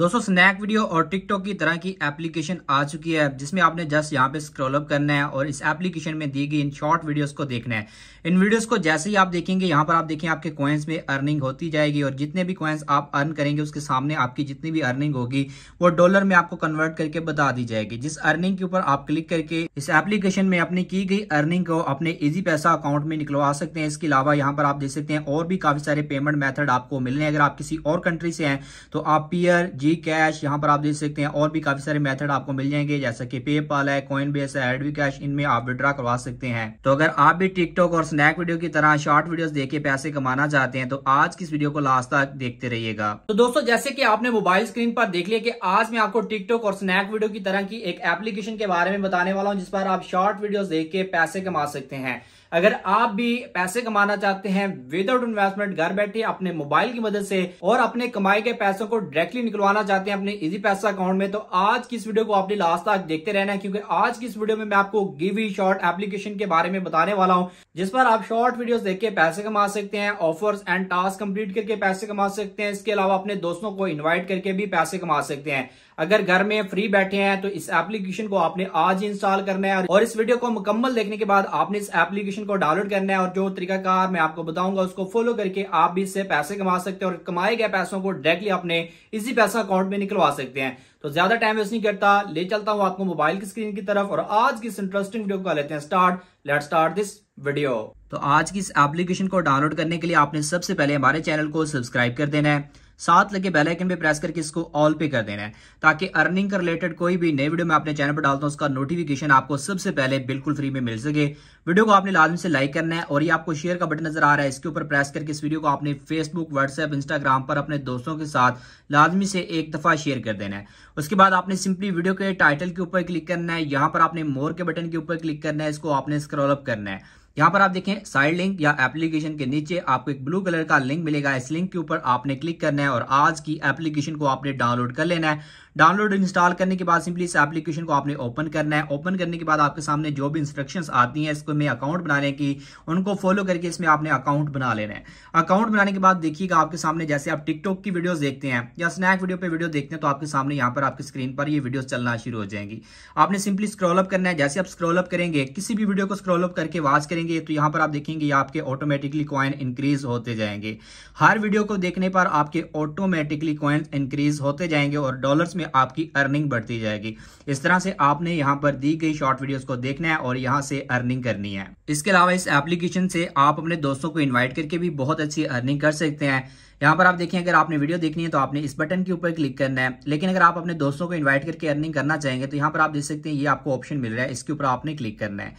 दोस्तों snack video और TikTok की तरह की एप्लीकेशन आ चुकी है जिसमें आपने जस्ट यहाँ पे स्क्रॉल अप करना है और इस एप्लीकेशन में दी गई इन शॉर्ट वीडियोस को देखना है इन वीडियोस को जैसे ही आप देखेंगे यहाँ पर आप देखें आपके कॉइन्स में अर्निंग होती जाएगी और जितने भी कॉइन्स आप अर्न करेंगे उसके सामने आपकी जितनी भी अर्निंग होगी वो डॉलर में आपको कन्वर्ट करके बता दी जाएगी जिस अर्निंग के ऊपर आप क्लिक करके इस एप्लीकेशन में अपनी की गई अर्निंग को अपने इजी पैसा अकाउंट में निकलवा सकते हैं इसके अलावा यहाँ पर आप देख सकते हैं और भी काफी सारे पेमेंट मैथड आपको मिलने अगर आप किसी और कंट्री से हैं तो आप पीयर जी कैश यहाँ पर आप देख सकते हैं और भी काफी सारे मेथड आपको मिल जाएंगे जैसे कि पेपाल है कॉइन बेस है एडवी कैश इनमें आप विड्रा करवा सकते हैं तो अगर आप भी टिकटॉक और स्नैक वीडियो की तरह शॉर्ट वीडियो देख के पैसे कमाना चाहते हैं तो आज की इस वीडियो को लास्ट तक देखते रहिएगा तो दोस्तों जैसे की आपने मोबाइल स्क्रीन पर देख लिया की आज मैं आपको टिकटॉक और स्नैक वीडियो की तरह की एक एप्लीकेशन के बारे में बताने वाला हूँ जिस पर आप शॉर्ट वीडियो देख के पैसे कमा सकते हैं अगर आप भी पैसे कमाना चाहते हैं विदाउट इन्वेस्टमेंट घर बैठे अपने मोबाइल की मदद से और अपने कमाई के पैसों को डायरेक्टली निकलवाना चाहते हैं अपने इजी पैसा अकाउंट में तो आज की इस वीडियो को आपने लास्ट तक देखते रहना है क्योंकि आज की इस वीडियो में मैं आपको गिवी शॉर्ट एप्लीकेशन के बारे में बताने वाला हूँ जिस पर आप शॉर्ट वीडियो देख के पैसे कमा सकते हैं ऑफर्स एंड टास्क कम्प्लीट करके पैसे कमा सकते हैं इसके अलावा अपने दोस्तों को इन्वाइट करके भी पैसे कमा सकते हैं अगर घर में फ्री बैठे हैं तो इस एप्लीकेशन को आपने आज इंस्टॉल करना है और इस वीडियो को मुकम्मल देखने के बाद आपने इस एप्लीकेशन को डाउनलोड करना है और जो तरीकाकार मैं आपको बताऊंगा उसको फॉलो करके आप भी इससे पैसे कमा सकते हैं और कमाए गए पैसों को डायरेक्टली अपने इसी पैसा अकाउंट में निकलवा सकते हैं तो ज्यादा टाइम वेस्ट नहीं करता ले चलता हूं आपको मोबाइल की स्क्रीन की तरफ और आज की इस इंटरेस्टिंग वीडियो को लेते हैं start let start this video तो आज की इस एप्लीकेशन को डाउनलोड करने के लिए आपने सबसे पहले हमारे चैनल को सब्सक्राइब कर देना है साथ लगे बेल आइकन पे प्रेस करके इसको ऑल पे कर देना है ताकि अर्निंग के रिलेटेड कोई भी नई वीडियो मैं अपने चैनल पर डालता हूं उसका नोटिफिकेशन आपको सबसे पहले बिल्कुल फ्री में मिल सके वीडियो को आपने लाजम से लाइक करना है और ये आपको शेयर का बटन नजर आ रहा है इसके ऊपर प्रेस करके इस वीडियो को आपने फेसबुक व्हाट्सएप इंस्टाग्राम पर अपने दोस्तों के साथ लाजमी से एक दफा शेयर कर देना है उसके बाद आपने सिंपली वीडियो के टाइटल के ऊपर क्लिक करना है यहाँ पर आपने मोर के बटन के ऊपर क्लिक करना है इसको आपने स्क्रॉल अप करना है यहाँ पर आप देखें साइड लिंक या एप्लीकेशन के नीचे आपको एक ब्लू कलर का लिंक मिलेगा इस लिंक के ऊपर आपने क्लिक करना है और आज की एप्लीकेशन को आपने डाउनलोड कर लेना है डाउनलोड इंस्टॉल करने के बाद सिंपली इस एप्लीकेशन को आपने ओपन करना है ओपन करने के बाद आपके सामने जो भी इंस्ट्रक्शन आती है इसको में अकाउंट बनाने की उनको फॉलो करके इसमें आपने अकाउंट बना लेना है अकाउंट बनाने के बाद देखिएगा आपके सामने जैसे आप टिकटॉक की वीडियो देखते हैं या स्नैक वीडियो पर वीडियो देखते हैं तो आपके सामने यहाँ पर आपकी स्क्रीन पर ये वीडियो चलना शुरू हो जाएंगी आपने सिंपली स्क्रॉल अप करना है जैसे आप अप करेंगे किसी भी वीडियो को स्क्रॉल अप करके वाच करेंगे तो यहाँ पर आप देखेंगे आपके ऑटोमेटिकली कॉइन इंक्रीज होते जाएंगे हर वीडियो को देखने पर आपके ऑटोमेटिकली कॉइन इंक्रीज होते जाएंगे और डॉलर में में आपकी अर्निंग बढ़ती जाएगी इस तरह से आपने यहाँ पर दी गई शॉर्ट वीडियोस को देखना है और यहाँ से अर्निंग करनी है इसके अलावा इस एप्लीकेशन से आप अपने दोस्तों को इन्वाइट करके भी बहुत अच्छी अर्निंग कर सकते हैं यहाँ पर आप देखिए अगर आपने वीडियो देखनी है तो आपने इस बटन के ऊपर क्लिक करना है लेकिन अगर आप अपने दोस्तों को इन्वाइट करके अर्निंग करना चाहेंगे तो यहाँ पर आप देख सकते हैं ये आपको ऑप्शन मिल रहा है इसके ऊपर आपने क्लिक करना है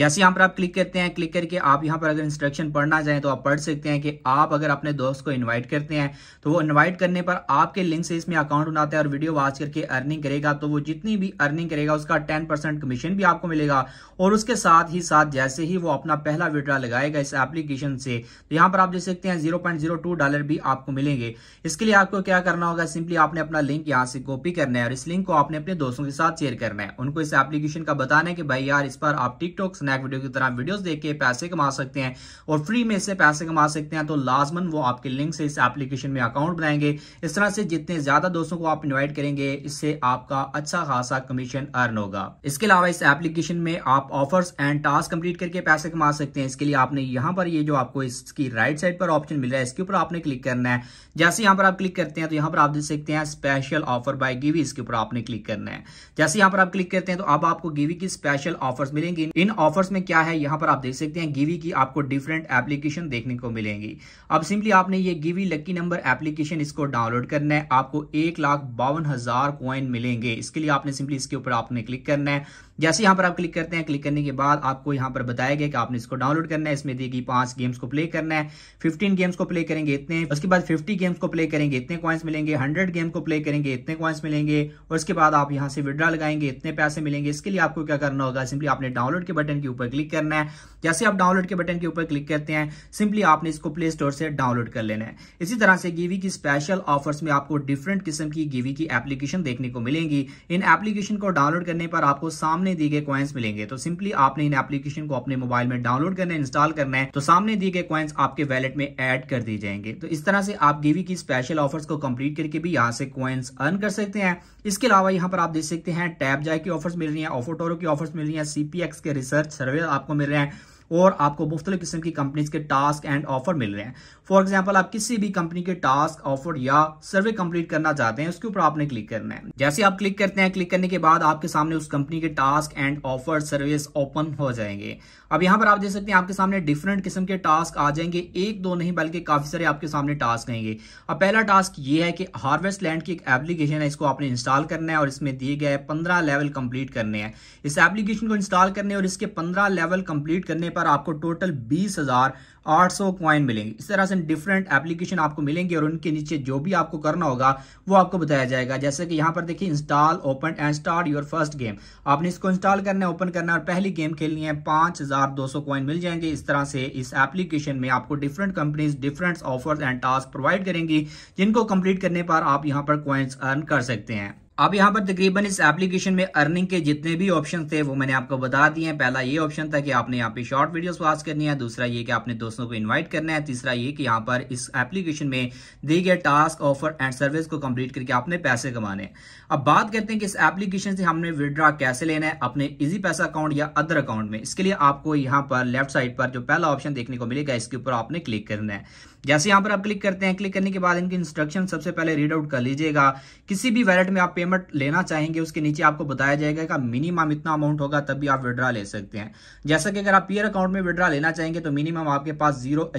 जैसे यहाँ पर आप क्लिक करते हैं क्लिक करके आप यहाँ पर अगर इंस्ट्रक्शन पढ़ना चाहें तो आप पढ़ सकते हैं कि आप अगर अपने दोस्त को इन्वाइट करते हैं तो वो इन्वाइट करने पर आपके लिंक से इसमें अकाउंट बनाते हैं और वीडियो वॉच करके अर्निंग करेगा तो वो जितनी भी अर्निंग करेगा उसका टेन कमीशन भी आपको मिलेगा और उसके साथ ही साथ जैसे ही वो अपना पहला विड्रा लगाएगा इस एप्लीकेशन से तो यहाँ पर आप देख सकते हैं जीरो डॉलर भी आपको मिलेंगे इसके लिए आपको क्या करना होगा सिंपली आपने अपना लिंक यहाँ से कॉपी करना है और इस लिंक को आपने अपने दोस्तों के साथ शेयर करना है उनको इस एप्लीकेशन का बताना है कि भाई यार इस पर आप टिकटॉक स्नैक वीडियो की तरह वीडियो देख के पैसे कमा सकते हैं और फ्री में इससे पैसे कमा सकते हैं तो लाजमन वो आपके लिंक से इस एप्लीकेशन में अकाउंट बनाएंगे इस तरह से जितने ज्यादा दोस्तों को आप इन्वाइट करेंगे इससे आपका अच्छा खासा कमीशन अर्न होगा इसके अलावा इस एप्लीकेशन में आप ऑफर्स एंड टास्क कंप्लीट करके पैसे कमा सकते हैं इसके लिए आपने यहाँ पर ये जो आपको इसकी राइट साइड पर ऑप्शन मिल रहा है इसके ऊपर आपने क्लिक करना है जैसे यहां पर आप क्लिक करते हैं तो यहां पर आप देख सकते हैं स्पेशल ऑफर बाय गिवी इसके ऊपर आपने क्लिक करना है जैसे यहां पर आप क्लिक करते हैं तो अब आपको गिवी की स्पेशल ऑफर्स मिलेंगी इन ऑफर्स में क्या है यहां पर आप देख सकते हैं गिवी की आपको डिफरेंट एप्लीकेशन देखने को मिलेंगी अब सिंपली आपने ये गिवी लक्की नंबर एप्लीकेशन इसको डाउनलोड करना है आपको एक लाख बावन हजार कॉइन मिलेंगे इसके लिए आपने सिंपली इसके ऊपर आपने क्लिक करना है जैसे यहां पर आप क्लिक करते हैं क्लिक करने के बाद आपको यहां पर बताया गया कि आपने इसको डाउनलोड करना है इसमें देगी पांच गेम्स को प्ले करना है फिफ्टीन गेम्स को प्ले करेंगे इतने उसके बाद 50 गेम्स को प्ले करेंगे इतने क्वाइंस मिलेंगे 100 गेम को प्ले करेंगे इतने क्वाइंस मिलेंगे और उसके बाद आप यहाँ से विड्रा लगाएंगे इतने पैसे मिलेंगे इसके लिए आपको क्या करना होगा सिंपली आपने डाउनलोड के बटन के ऊपर क्लिक करना है जैसे आप डाउनलोड के बटन के ऊपर क्लिक करते हैं सिंपली आपने इसको प्ले स्टोर से डाउनलोड कर लेना है इसी तरह से गीवी की स्पेशल ऑफर्स में आपको डिफरेंट किस्म की गीवी की एप्लीकेशन देखने को मिलेंगी इन एप्लीकेशन को डाउनलोड करने पर आपको सामने दिए गए क्वाइंस मिलेंगे तो सिंपली आपने इन एप्लीकेशन को अपने मोबाइल में डाउनलोड करना है इंस्टॉल करना है तो सामने दिए गए क्वाइंस आपके वैलेट में एड कर दिए जाएंगे तो इस तरह से आप गेवी की स्पेशल ऑफर्स को कंप्लीट करके भी यहाँ से क्वेंस अर्न कर सकते हैं इसके अलावा यहाँ पर आप देख सकते हैं टैब जाय की ऑफर्स मिल रही है ऑफोटोरो की ऑफर्स मिल रही है सीपीएक्स के रिसर्च सर्वे आपको मिल रहे हैं और आपको मुख्तलि किस्म की कंपनी के टास्क एंड ऑफर मिल रहे हैं फॉर एग्जाम्पल आप किसी भी कंपनी के टास्क ऑफर या सर्वे कंप्लीट करना चाहते हैं उसके ऊपर आपने क्लिक करना है जैसे आप क्लिक करते हैं क्लिक करने के बाद आपके सामने उस कंपनी के task and offer service open हो जाएंगे अब यहाँ पर आप देख सकते हैं आपके सामने डिफरेंट किस्म के टास्क आ जाएंगे एक दो नहीं बल्कि काफी सारे आपके सामने टास्क आएंगे अब पहला टास्क ये है कि हार्वेस्ट लैंड की एक एप्लीकेशन है इसको आपने इंस्टॉल करना है और इसमें दिए गए पंद्रह लेवल कंप्लीट करने हैं इस एप्लीकेशन को इंस्टॉल करने और इसके पंद्रह लेवल कंप्लीट करने पर पर आपको टोटल बीस हजार आठ सौ क्वाइन मिलेंगे इस तरह से डिफरेंट एप्लीकेशन आपको मिलेंगे और उनके नीचे जो भी आपको करना होगा वो आपको बताया जाएगा जैसे कि यहाँ पर देखिए install open and start your first game आपने इसको इंस्टॉल करना है ओपन करना है और पहली गेम खेलनी है पांच हजार दो सौ क्वाइन मिल जाएंगे इस तरह से इस एप्लीकेशन में आपको different companies different offers and task provide करेंगी जिनको कंप्लीट करने पर आप यहाँ पर क्वाइंस अर्न कर सकते हैं अब यहाँ पर तकरीबन इस एप्लीकेशन में अर्निंग के जितने भी ऑप्शन थे वो मैंने आपको बता दिए हैं पहला ये ऑप्शन था कि आपने यहाँ पे शॉर्ट वीडियोस वाच करनी है दूसरा ये कि आपने दोस्तों को इनवाइट करना है तीसरा ये कि यहाँ पर इस एप्लीकेशन में दिए गए टास्क ऑफर एंड सर्विस को कंप्लीट करके आपने पैसे कमाने अब बात करते हैं कि इस एप्लीकेशन से हमने विदड्रा कैसे लेना है अपने इजी पैसा अकाउंट या अदर अकाउंट में इसके लिए आपको यहाँ पर लेफ्ट साइड पर जो पहला ऑप्शन देखने को मिलेगा इसके ऊपर आपने क्लिक करना है जैसे यहाँ पर आप क्लिक करते हैं क्लिक करने के बाद इनकी इंस्ट्रक्शन सबसे पहले रीड आउट कर लीजिएगा किसी भी वैलेट में आप पेमेंट लेना चाहेंगे उसके नीचे आपको बताया जाएगा कि मिनिमम इतना अमाउंट होगा तब भी आप विड्रा ले सकते हैं जैसा कि अगर आप पीयर अकाउंट में विड्रा लेना चाहेंगे तो मिनिमम आपके पास जीरो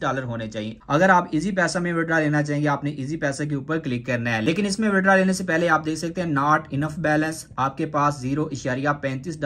डॉलर होने चाहिए अगर आप इजी पैसा में विड्रा लेना चाहेंगे आपने इजी पैसा के ऊपर क्लिक करना है लेकिन इसमें विड्रा लेने से पहले आप देख सकते हैं नॉट इनफ बैलेंस आपके पास जीरो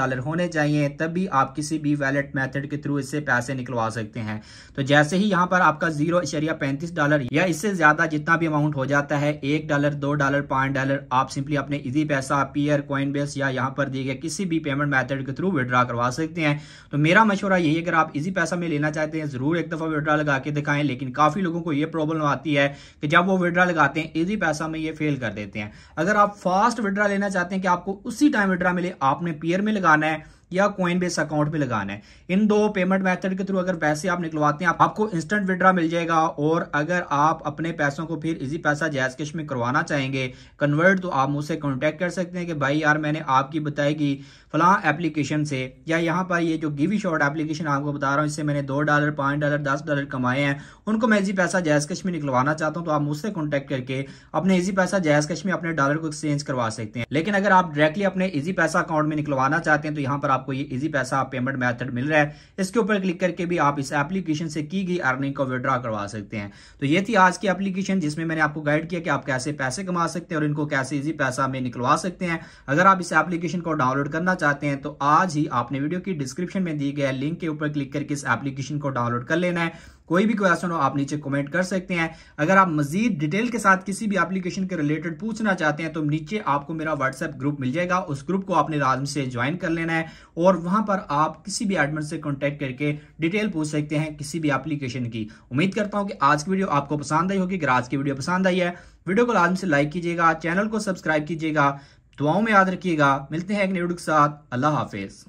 डॉलर होने चाहिए तब भी आप किसी भी वैलेट मेथड के थ्रू इससे पैसे निकलवा सकते हैं तो जैसे ही यहाँ पर आप आपका जीरो इशरिया पैंतीस डॉलर या इससे ज्यादा जितना भी अमाउंट हो जाता है एक डॉलर दो डॉलर पांच डॉलर आप सिंपली अपने इजी पैसा पीयर कॉइन बेस या यहाँ पर दिए गए किसी भी पेमेंट मैथड के थ्रू विड्रा करवा सकते हैं तो मेरा मशुरा यही अगर आप इजी पैसा में लेना चाहते हैं जरूर एक दफा विड्रा लगा के दिखाएं लेकिन काफी लोगों को यह प्रॉब्लम आती है कि जब वो विड्रा लगाते हैं इजी पैसा में ये फेल कर देते हैं अगर आप फास्ट विड्रा लेना चाहते हैं कि आपको उसी टाइम विड्रा मिले आपने पीयर में लगाना है या कोइन बेस अकाउंट में लगाना है इन दो पेमेंट मेथड के थ्रू अगर पैसे आप निकलवाते हैं आप, आपको इंस्टेंट विड्रा मिल जाएगा और अगर आप अपने पैसों को फिर इजी पैसा जैस कैश में करवाना चाहेंगे कन्वर्ट तो आप मुझसे कॉन्टैक्ट कर सकते हैं कि भाई यार मैंने आपकी बताई कि फलां एप्लीकेशन से या यहाँ पर ये जो गिवी शॉर्ट एप्लीकेशन आपको बता रहा हूँ इससे मैंने दो डॉलर पाँच डॉलर दस डॉलर कमाए हैं उनको मैं इजी पैसा जैस कैश में निकलवाना चाहता हूँ तो आप मुझसे कॉन्टैक्ट करके अपने इजी पैसा जैस कैश में अपने डॉलर को एक्सचेंज करवा सकते हैं लेकिन अगर आप डायरेक्टली अपने इजी पैसा अकाउंट में निकलवाना चाहते हैं तो यहाँ पर आपको ये इजी पैसा पेमेंट मेथड मिल रहा है इसके ऊपर क्लिक करके भी आप इस एप्लीकेशन से की गई अर्निंग को विड्रॉ करवा सकते हैं तो ये थी आज की एप्लीकेशन जिसमें मैंने आपको गाइड किया कि आप कैसे पैसे कमा सकते हैं और इनको कैसे इजी पैसा में निकलवा सकते हैं अगर आप इस एप्लीकेशन को डाउनलोड करना चाहते हैं तो आज ही आपने वीडियो की डिस्क्रिप्शन में दी गए लिंक के ऊपर क्लिक करके इस एप्लीकेशन को डाउनलोड कर लेना है कोई भी क्वेश्चन हो आप नीचे कमेंट कर सकते हैं अगर आप मजीद डिटेल के साथ किसी भी एप्लीकेशन के रिलेटेड पूछना चाहते हैं तो नीचे आपको मेरा व्हाट्सएप ग्रुप मिल जाएगा उस ग्रुप को आपने लाजम से ज्वाइन कर लेना है और वहां पर आप किसी भी एडमिन से कॉन्टैक्ट करके डिटेल पूछ सकते हैं किसी भी एप्लीकेशन की उम्मीद करता हूँ कि आज की वीडियो आपको पसंद आई होगी अगर आज की वीडियो पसंद आई है वीडियो को लाजम से लाइक कीजिएगा चैनल को सब्सक्राइब कीजिएगा दुआओं में याद रखिएगा मिलते हैं एक न्यू के साथ अल्लाह हाफिज़